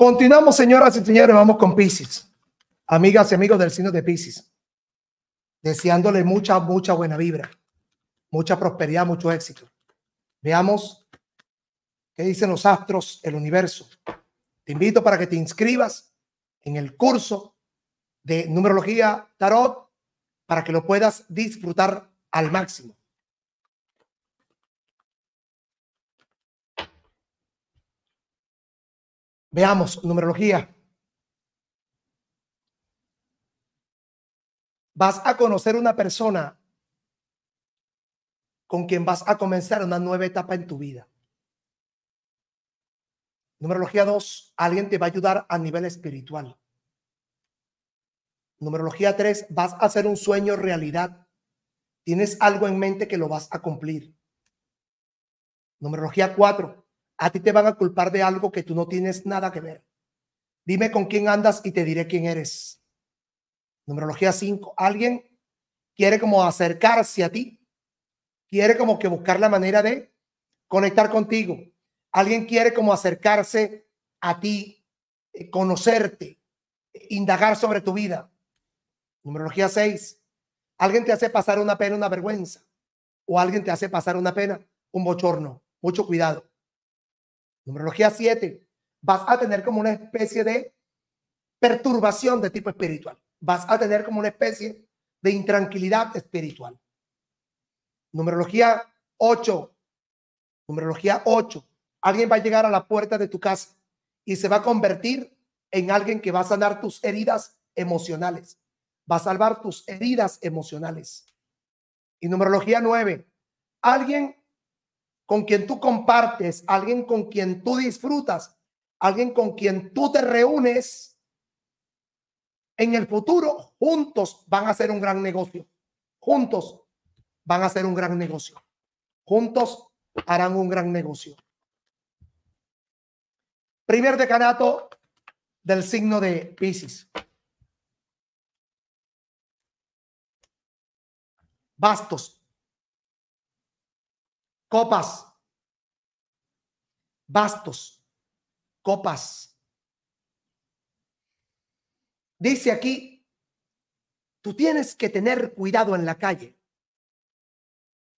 Continuamos, señoras y señores, vamos con Pisces. Amigas y amigos del signo de Pisces. Deseándole mucha, mucha buena vibra, mucha prosperidad, mucho éxito. Veamos qué dicen los astros, el universo. Te invito para que te inscribas en el curso de numerología tarot para que lo puedas disfrutar al máximo. Veamos, numerología. Vas a conocer una persona con quien vas a comenzar una nueva etapa en tu vida. Numerología 2, alguien te va a ayudar a nivel espiritual. Numerología 3, vas a hacer un sueño realidad. Tienes algo en mente que lo vas a cumplir. Numerología 4, a ti te van a culpar de algo que tú no tienes nada que ver. Dime con quién andas y te diré quién eres. Numerología 5. Alguien quiere como acercarse a ti. Quiere como que buscar la manera de conectar contigo. Alguien quiere como acercarse a ti, eh, conocerte, indagar sobre tu vida. Numerología 6. Alguien te hace pasar una pena, una vergüenza. O alguien te hace pasar una pena, un bochorno. Mucho cuidado. Numerología 7. Vas a tener como una especie de perturbación de tipo espiritual. Vas a tener como una especie de intranquilidad espiritual. Numerología 8. Numerología 8. Alguien va a llegar a la puerta de tu casa y se va a convertir en alguien que va a sanar tus heridas emocionales. Va a salvar tus heridas emocionales. Y numerología 9. Alguien con quien tú compartes, alguien con quien tú disfrutas, alguien con quien tú te reúnes, en el futuro juntos van a hacer un gran negocio. Juntos van a hacer un gran negocio. Juntos harán un gran negocio. Primer decanato del signo de Pisces. Bastos copas, bastos, copas. Dice aquí, tú tienes que tener cuidado en la calle.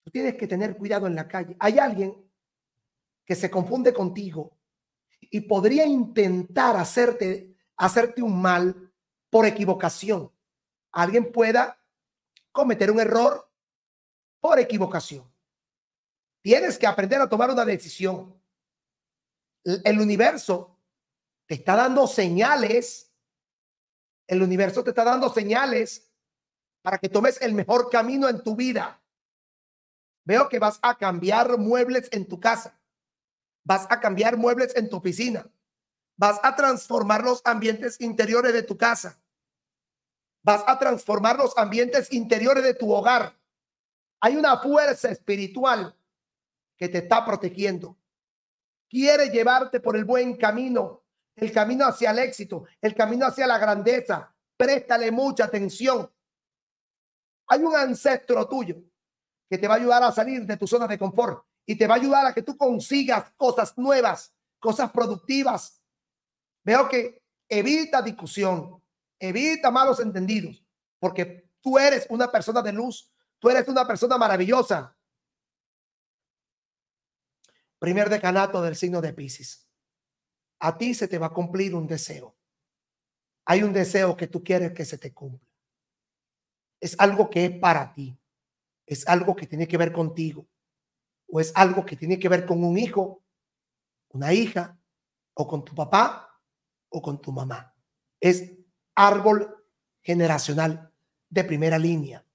Tú tienes que tener cuidado en la calle. Hay alguien que se confunde contigo y podría intentar hacerte, hacerte un mal por equivocación. Alguien pueda cometer un error por equivocación. Tienes que aprender a tomar una decisión. El universo te está dando señales. El universo te está dando señales para que tomes el mejor camino en tu vida. Veo que vas a cambiar muebles en tu casa. Vas a cambiar muebles en tu oficina. Vas a transformar los ambientes interiores de tu casa. Vas a transformar los ambientes interiores de tu hogar. Hay una fuerza espiritual que te está protegiendo. Quiere llevarte por el buen camino, el camino hacia el éxito, el camino hacia la grandeza. Préstale mucha atención. Hay un ancestro tuyo que te va a ayudar a salir de tu zona de confort y te va a ayudar a que tú consigas cosas nuevas, cosas productivas. Veo que evita discusión, evita malos entendidos, porque tú eres una persona de luz, tú eres una persona maravillosa, Primer decanato del signo de Pisces. A ti se te va a cumplir un deseo. Hay un deseo que tú quieres que se te cumpla. Es algo que es para ti. Es algo que tiene que ver contigo. O es algo que tiene que ver con un hijo, una hija, o con tu papá, o con tu mamá. Es árbol generacional de primera línea.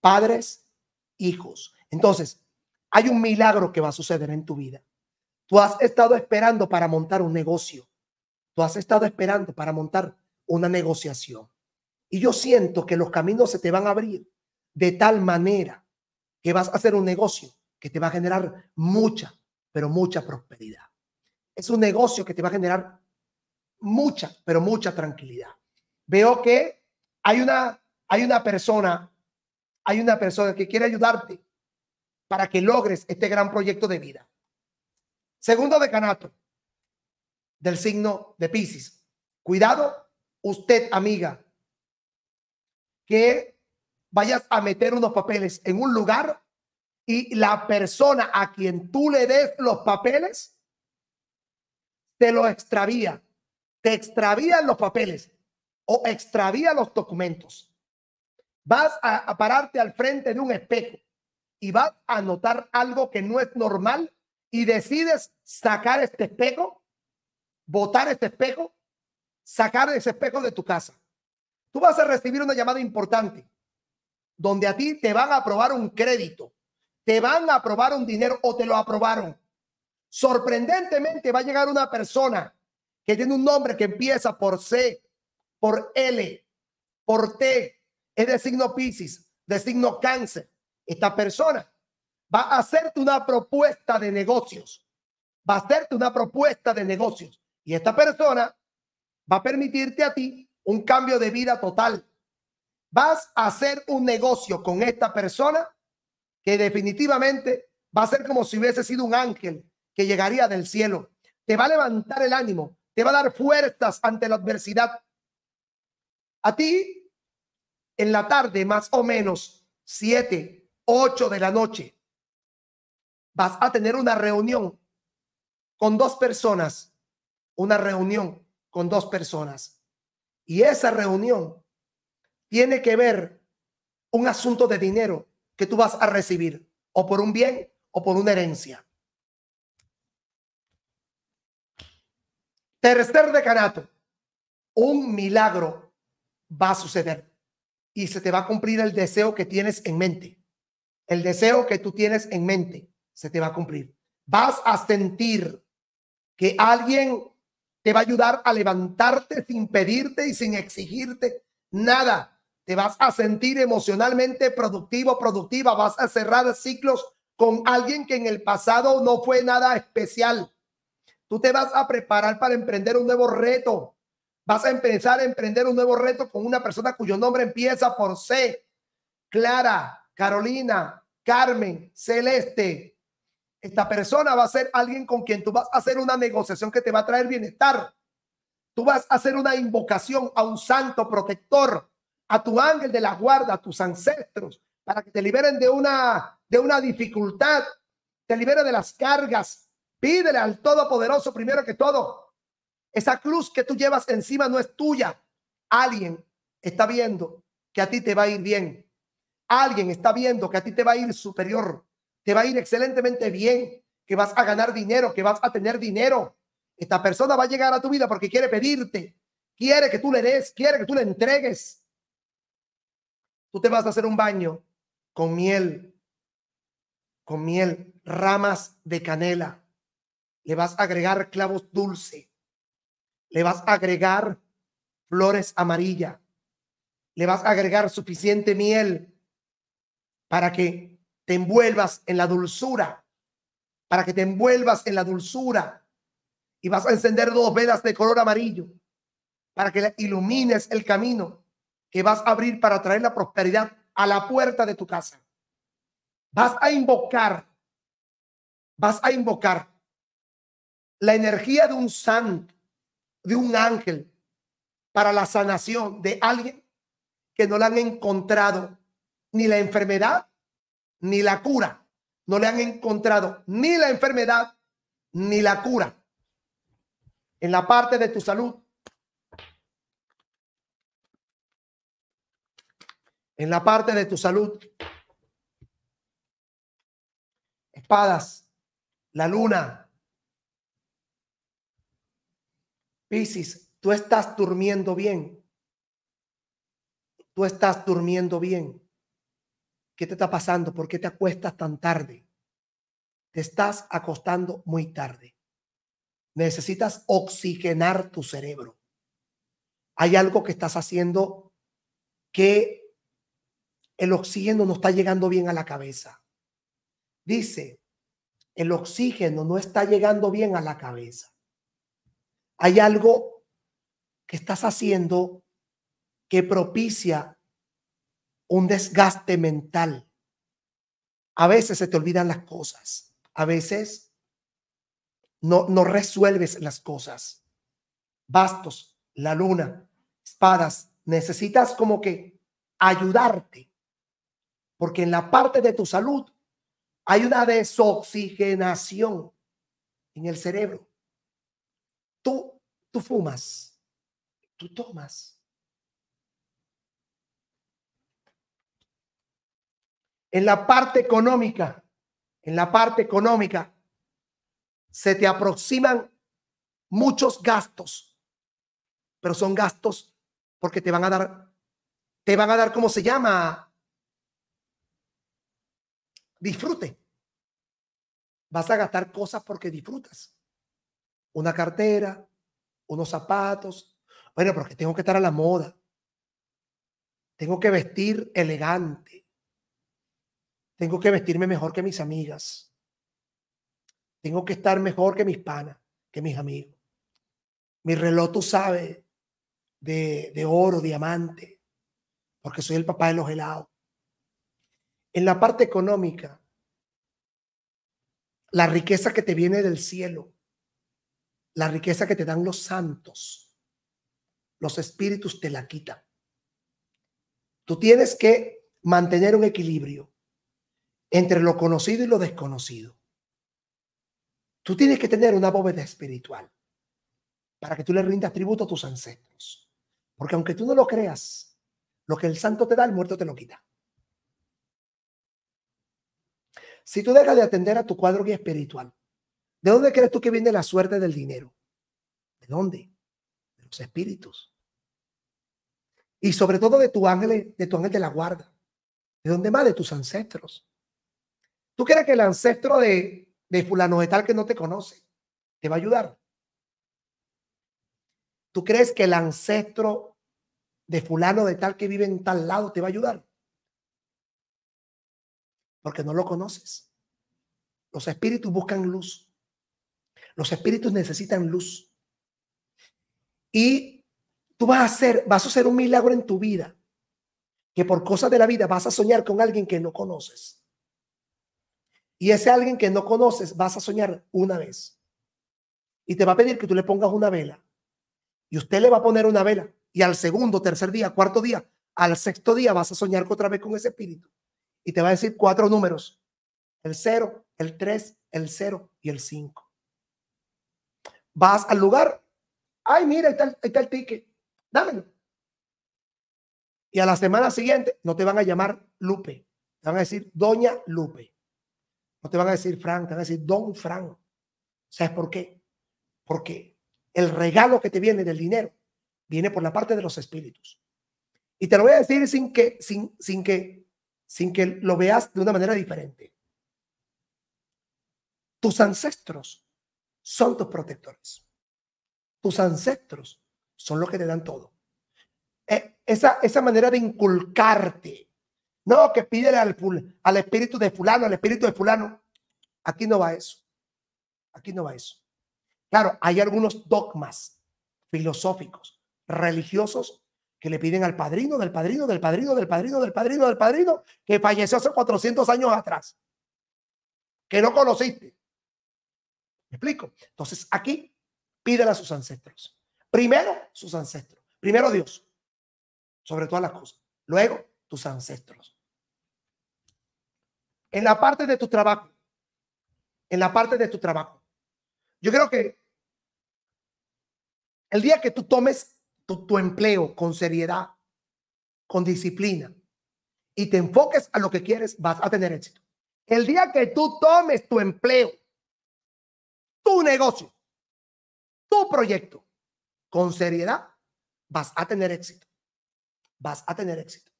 Padres, hijos. Entonces, hay un milagro que va a suceder en tu vida. Tú has estado esperando para montar un negocio. Tú has estado esperando para montar una negociación. Y yo siento que los caminos se te van a abrir de tal manera que vas a hacer un negocio que te va a generar mucha, pero mucha prosperidad. Es un negocio que te va a generar mucha, pero mucha tranquilidad. Veo que hay una, hay una persona, hay una persona que quiere ayudarte para que logres este gran proyecto de vida. Segundo decanato del signo de Pisces. Cuidado, usted, amiga, que vayas a meter unos papeles en un lugar y la persona a quien tú le des los papeles te lo extravía. Te extravían los papeles o extravía los documentos. Vas a, a pararte al frente de un espejo y vas a notar algo que no es normal y decides sacar este espejo, botar este espejo, sacar ese espejo de tu casa. Tú vas a recibir una llamada importante donde a ti te van a aprobar un crédito, te van a aprobar un dinero o te lo aprobaron. Sorprendentemente va a llegar una persona que tiene un nombre que empieza por C, por L, por T, es de signo Pisces, de signo cáncer, esta persona va a hacerte una propuesta de negocios. Va a hacerte una propuesta de negocios. Y esta persona va a permitirte a ti un cambio de vida total. Vas a hacer un negocio con esta persona que definitivamente va a ser como si hubiese sido un ángel que llegaría del cielo. Te va a levantar el ánimo, te va a dar fuerzas ante la adversidad. A ti, en la tarde, más o menos siete 8 de la noche, vas a tener una reunión con dos personas, una reunión con dos personas. Y esa reunión tiene que ver un asunto de dinero que tú vas a recibir, o por un bien o por una herencia. Tercer decanato, un milagro va a suceder y se te va a cumplir el deseo que tienes en mente el deseo que tú tienes en mente se te va a cumplir. Vas a sentir que alguien te va a ayudar a levantarte sin pedirte y sin exigirte nada. Te vas a sentir emocionalmente productivo, productiva. Vas a cerrar ciclos con alguien que en el pasado no fue nada especial. Tú te vas a preparar para emprender un nuevo reto. Vas a empezar a emprender un nuevo reto con una persona cuyo nombre empieza por C. Clara, Carolina, Carmen, Celeste. Esta persona va a ser alguien con quien tú vas a hacer una negociación que te va a traer bienestar. Tú vas a hacer una invocación a un santo protector, a tu ángel de la guarda, a tus ancestros, para que te liberen de una, de una dificultad, te liberen de las cargas. Pídele al Todopoderoso primero que todo. Esa cruz que tú llevas encima no es tuya. Alguien está viendo que a ti te va a ir bien alguien está viendo que a ti te va a ir superior, te va a ir excelentemente bien, que vas a ganar dinero, que vas a tener dinero. Esta persona va a llegar a tu vida porque quiere pedirte, quiere que tú le des, quiere que tú le entregues. Tú te vas a hacer un baño con miel, con miel, ramas de canela. Le vas a agregar clavos dulce. Le vas a agregar flores amarillas. Le vas a agregar suficiente miel para que te envuelvas en la dulzura, para que te envuelvas en la dulzura. Y vas a encender dos velas de color amarillo para que ilumines el camino que vas a abrir para traer la prosperidad a la puerta de tu casa. Vas a invocar, vas a invocar la energía de un santo, de un ángel, para la sanación de alguien que no la han encontrado ni la enfermedad ni la cura. No le han encontrado ni la enfermedad ni la cura. En la parte de tu salud. En la parte de tu salud. Espadas, la luna. Piscis, tú estás durmiendo bien. Tú estás durmiendo bien. ¿Qué te está pasando? ¿Por qué te acuestas tan tarde? Te estás acostando muy tarde. Necesitas oxigenar tu cerebro. Hay algo que estás haciendo que el oxígeno no está llegando bien a la cabeza. Dice, el oxígeno no está llegando bien a la cabeza. Hay algo que estás haciendo que propicia un desgaste mental. A veces se te olvidan las cosas, a veces no, no resuelves las cosas. Bastos, la luna, espadas, necesitas como que ayudarte, porque en la parte de tu salud hay una desoxigenación en el cerebro. Tú, tú fumas, tú tomas, en la parte económica, en la parte económica, se te aproximan muchos gastos, pero son gastos porque te van a dar, te van a dar, ¿cómo se llama? Disfrute. Vas a gastar cosas porque disfrutas. Una cartera, unos zapatos. Bueno, porque tengo que estar a la moda. Tengo que vestir elegante. Tengo que vestirme mejor que mis amigas. Tengo que estar mejor que mis panas, que mis amigos. Mi reloj, tú sabes, de, de oro, diamante, porque soy el papá de los helados. En la parte económica, la riqueza que te viene del cielo, la riqueza que te dan los santos, los espíritus te la quitan. Tú tienes que mantener un equilibrio entre lo conocido y lo desconocido. Tú tienes que tener una bóveda espiritual para que tú le rindas tributo a tus ancestros. Porque aunque tú no lo creas, lo que el santo te da, el muerto te lo quita. Si tú dejas de atender a tu cuadro espiritual, ¿de dónde crees tú que viene la suerte del dinero? ¿De dónde? De los espíritus. Y sobre todo de tu ángel, de tu ángel de la guarda. ¿De dónde más? De tus ancestros. ¿Tú crees que el ancestro de, fulano de tal que no te conoce te va a ayudar? ¿Tú crees que el ancestro de fulano de tal que vive en tal lado te va a ayudar? Porque no lo conoces. Los espíritus buscan luz. Los espíritus necesitan luz. Y tú vas a hacer, vas a hacer un milagro en tu vida, que por cosas de la vida vas a soñar con alguien que no conoces. Y ese alguien que no conoces vas a soñar una vez. Y te va a pedir que tú le pongas una vela. Y usted le va a poner una vela. Y al segundo, tercer día, cuarto día, al sexto día vas a soñar otra vez con ese espíritu. Y te va a decir cuatro números. El cero, el tres, el cero y el cinco. Vas al lugar. Ay, mira, está, está el ticket. Dámelo. Y a la semana siguiente no te van a llamar Lupe. Te van a decir Doña Lupe te van a decir Frank, te van a decir Don Frank. ¿Sabes por qué? Porque el regalo que te viene del dinero viene por la parte de los espíritus. Y te lo voy a decir sin que, sin, sin que, sin que lo veas de una manera diferente. Tus ancestros son tus protectores. Tus ancestros son los que te dan todo. Eh, esa, esa manera de inculcarte no, que pídele al, al espíritu de fulano, al espíritu de fulano. Aquí no va eso. Aquí no va eso. Claro, hay algunos dogmas filosóficos, religiosos, que le piden al padrino, del padrino, del padrino, del padrino, del padrino, del padrino, que falleció hace 400 años atrás, que no conociste. ¿Me explico? Entonces, aquí pídele a sus ancestros. Primero, sus ancestros. Primero Dios, sobre todas las cosas. Luego, tus ancestros en la parte de tu trabajo, en la parte de tu trabajo. Yo creo que el día que tú tomes tu, empleo con seriedad, con disciplina y te enfoques a lo que quieres, vas a tener éxito. El día que tú tomes tu empleo, tu negocio, tu proyecto con seriedad, vas a tener éxito. Vas a tener éxito.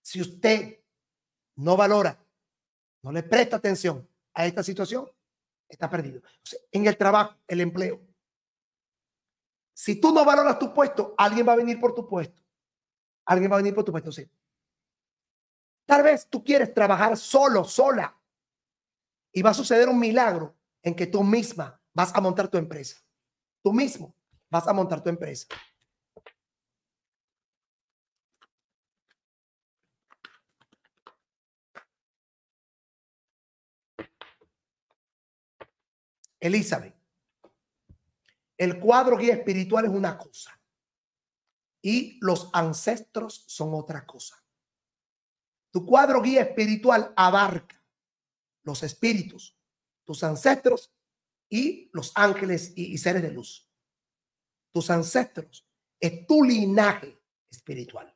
Si usted no valora le presta atención a esta situación, está perdido. en el trabajo, el empleo. Si tú no valoras tu puesto, alguien va a venir por tu puesto. Alguien va a venir por tu puesto, sí. Tal vez tú quieres trabajar solo, sola. Y va a suceder un milagro en que tú misma vas a montar tu empresa. Tú mismo vas a montar tu empresa. Elizabeth, el cuadro guía espiritual es una cosa y los ancestros son otra cosa. Tu cuadro guía espiritual abarca los espíritus, tus ancestros y los ángeles y, seres de luz. Tus ancestros es tu linaje espiritual.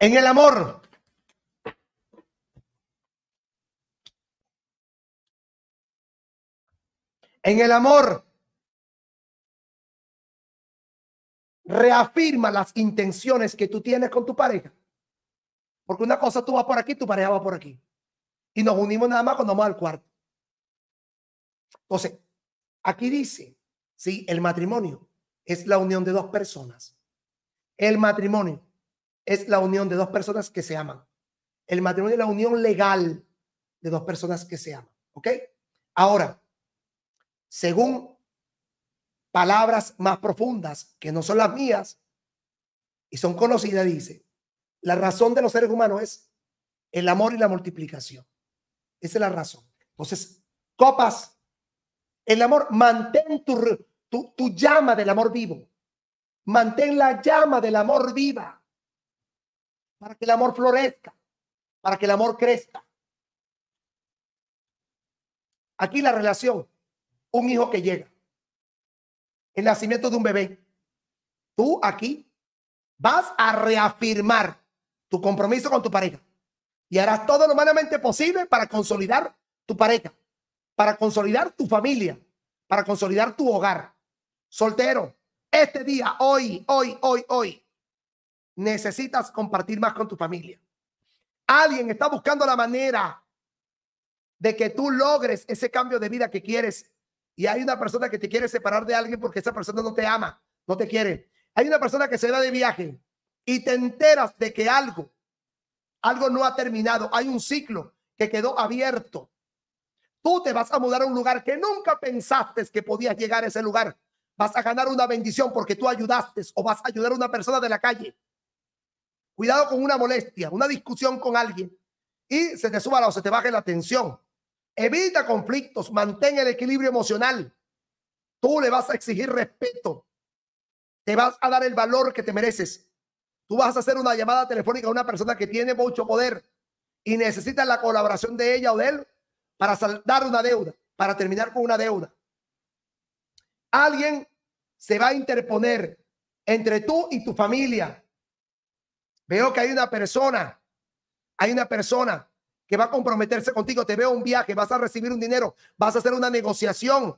En el amor. En el amor. Reafirma las intenciones que tú tienes con tu pareja. Porque una cosa tú vas por aquí, tu pareja va por aquí. Y nos unimos nada más cuando vamos al cuarto. Entonces, aquí dice, sí, el matrimonio es la unión de dos personas. El matrimonio es la unión de dos personas que se aman. El matrimonio es la unión legal de dos personas que se aman. ¿Ok? Ahora, según palabras más profundas, que no son las mías, y son conocidas, dice, la razón de los seres humanos es el amor y la multiplicación. Esa es la razón. Entonces, copas, el amor, mantén tu, tu, tu llama del amor vivo. Mantén la llama del amor viva para que el amor florezca, para que el amor crezca. Aquí la relación, un hijo que llega, el nacimiento de un bebé. Tú aquí vas a reafirmar tu compromiso con tu pareja y harás todo lo humanamente posible para consolidar tu pareja, para consolidar tu familia, para consolidar tu hogar. Soltero, este día, hoy, hoy, hoy, hoy, necesitas compartir más con tu familia. Alguien está buscando la manera de que tú logres ese cambio de vida que quieres. Y hay una persona que te quiere separar de alguien porque esa persona no te ama, no te quiere. Hay una persona que se va de viaje y te enteras de que algo, algo no ha terminado. Hay un ciclo que quedó abierto. Tú te vas a mudar a un lugar que nunca pensaste que podías llegar a ese lugar. Vas a ganar una bendición porque tú ayudaste o vas a ayudar a una persona de la calle cuidado con una molestia, una discusión con alguien y se te suba o se te baje la tensión. Evita conflictos, mantén el equilibrio emocional. Tú le vas a exigir respeto. Te vas a dar el valor que te mereces. Tú vas a hacer una llamada telefónica a una persona que tiene mucho poder y necesita la colaboración de ella o de él para saldar una deuda, para terminar con una deuda. Alguien se va a interponer entre tú y tu familia Veo que hay una persona, hay una persona que va a comprometerse contigo. Te veo un viaje, vas a recibir un dinero, vas a hacer una negociación.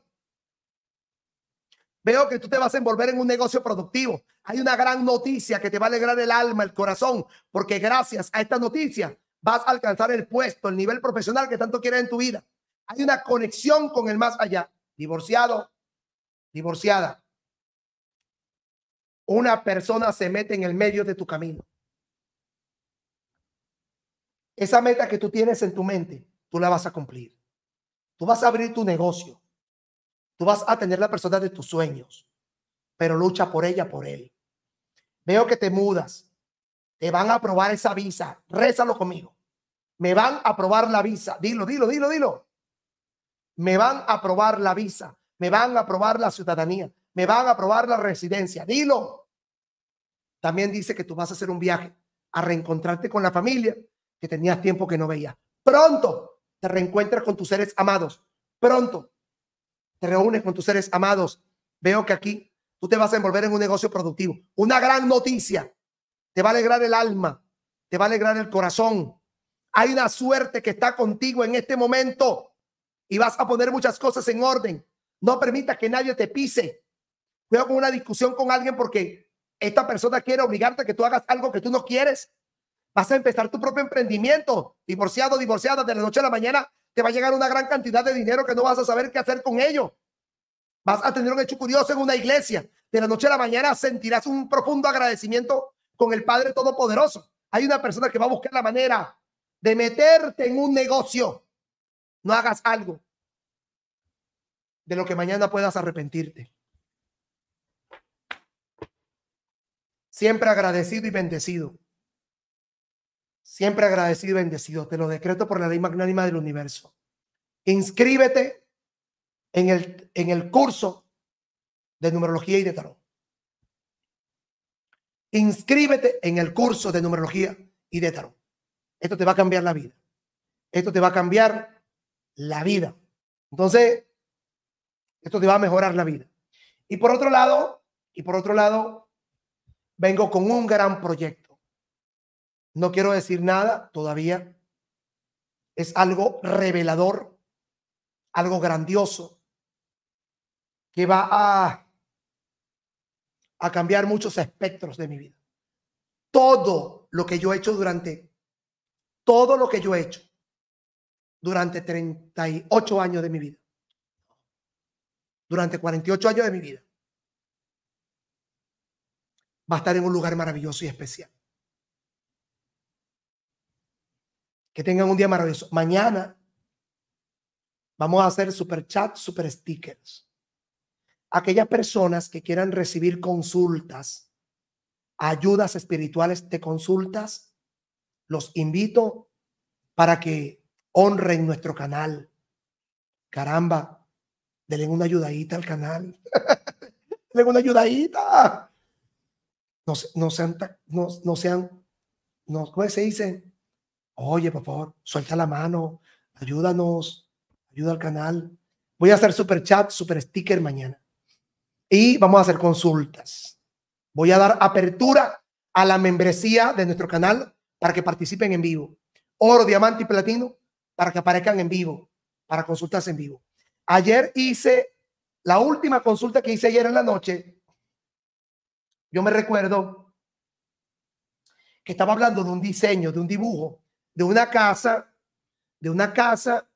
Veo que tú te vas a envolver en un negocio productivo. Hay una gran noticia que te va a alegrar el alma, el corazón, porque gracias a esta noticia vas a alcanzar el puesto, el nivel profesional que tanto quieres en tu vida. Hay una conexión con el más allá. Divorciado, divorciada. Una persona se mete en el medio de tu camino. Esa meta que tú tienes en tu mente, tú la vas a cumplir. Tú vas a abrir tu negocio. Tú vas a tener la persona de tus sueños, pero lucha por ella, por él. Veo que te mudas. Te van a aprobar esa visa. Rézalo conmigo. Me van a aprobar la visa. Dilo, dilo, dilo, dilo. Me van a aprobar la visa. Me van a aprobar la ciudadanía. Me van a aprobar la residencia. Dilo. También dice que tú vas a hacer un viaje a reencontrarte con la familia que tenías tiempo que no veía Pronto te reencuentras con tus seres amados. Pronto te reúnes con tus seres amados. Veo que aquí tú te vas a envolver en un negocio productivo. Una gran noticia. Te va a alegrar el alma. Te va a alegrar el corazón. Hay una suerte que está contigo en este momento y vas a poner muchas cosas en orden. No permitas que nadie te pise. Cuidado con una discusión con alguien porque esta persona quiere obligarte a que tú hagas algo que tú no quieres Vas a empezar tu propio emprendimiento, divorciado, divorciada, de la noche a la mañana te va a llegar una gran cantidad de dinero que no vas a saber qué hacer con ello. Vas a tener un hecho curioso en una iglesia. De la noche a la mañana sentirás un profundo agradecimiento con el Padre Todopoderoso. Hay una persona que va a buscar la manera de meterte en un negocio. No hagas algo de lo que mañana puedas arrepentirte. Siempre agradecido y bendecido siempre agradecido y bendecido. Te lo decreto por la ley magnánima del universo. Inscríbete en el, en el curso de numerología y de tarot. Inscríbete en el curso de numerología y de tarot. Esto te va a cambiar la vida. Esto te va a cambiar la vida. Entonces, esto te va a mejorar la vida. Y por otro lado, y por otro lado, vengo con un gran proyecto. No quiero decir nada todavía. Es algo revelador, algo grandioso, que va a, cambiar muchos espectros de mi vida. Todo lo que yo he hecho durante, todo lo que yo he hecho durante 38 años de mi vida, durante 48 años de mi vida, va a estar en un lugar maravilloso y especial. Que tengan un día maravilloso. Mañana vamos a hacer super chat, super stickers. Aquellas personas que quieran recibir consultas, ayudas espirituales de consultas, los invito para que honren nuestro canal. Caramba, denle una ayudadita al canal. denle una ayudadita. No, no sean, no, no sean, no, ¿cómo se dice? Oye, por favor, suelta la mano, ayúdanos, ayuda al canal. Voy a hacer super chat, super sticker mañana. Y vamos a hacer consultas. Voy a dar apertura a la membresía de nuestro canal para que participen en vivo. Oro, diamante y platino para que aparezcan en vivo, para consultas en vivo. Ayer hice la última consulta que hice ayer en la noche. Yo me recuerdo que estaba hablando de un diseño, de un dibujo de una casa, de una casa,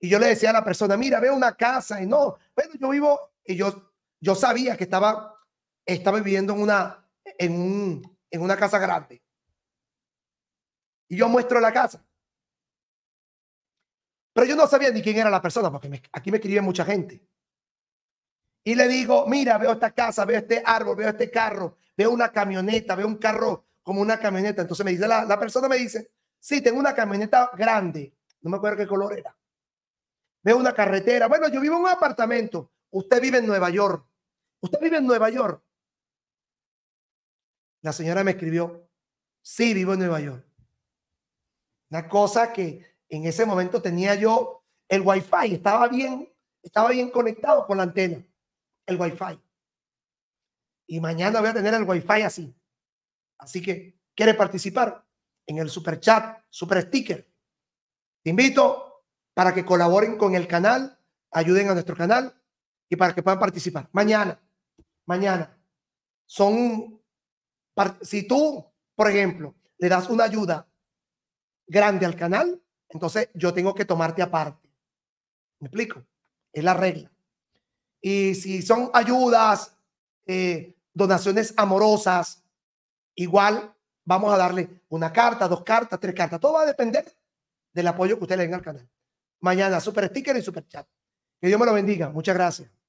y yo le decía a la persona, mira, veo una casa, y no, bueno, yo vivo, y yo, yo sabía que estaba, estaba viviendo en una, en, en una casa grande. Y yo muestro la casa. Pero yo no sabía ni quién era la persona, porque aquí me escribe mucha gente. Y le digo, mira, veo esta casa, veo este árbol, veo este carro, veo una camioneta, veo un carro como una camioneta. Entonces me dice, la, la persona me dice, Sí, tengo una camioneta grande, no me acuerdo qué color era. Veo una carretera. Bueno, yo vivo en un apartamento. Usted vive en Nueva York. Usted vive en Nueva York. La señora me escribió, sí, vivo en Nueva York. Una cosa que en ese momento tenía yo el wifi, estaba bien, estaba bien conectado con la antena, el wifi. Y mañana voy a tener el wifi así. Así que, ¿quiere participar? en el super chat, super sticker. Te invito para que colaboren con el canal, ayuden a nuestro canal y para que puedan participar. Mañana, mañana, son, si tú, por ejemplo, le das una ayuda grande al canal, entonces yo tengo que tomarte aparte. ¿Me explico? Es la regla. Y si son ayudas, eh, donaciones amorosas, igual vamos a darle una carta, dos cartas, tres cartas. Todo va a depender del apoyo que usted le den al canal. Mañana, super sticker y super chat. Que Dios me lo bendiga. Muchas gracias.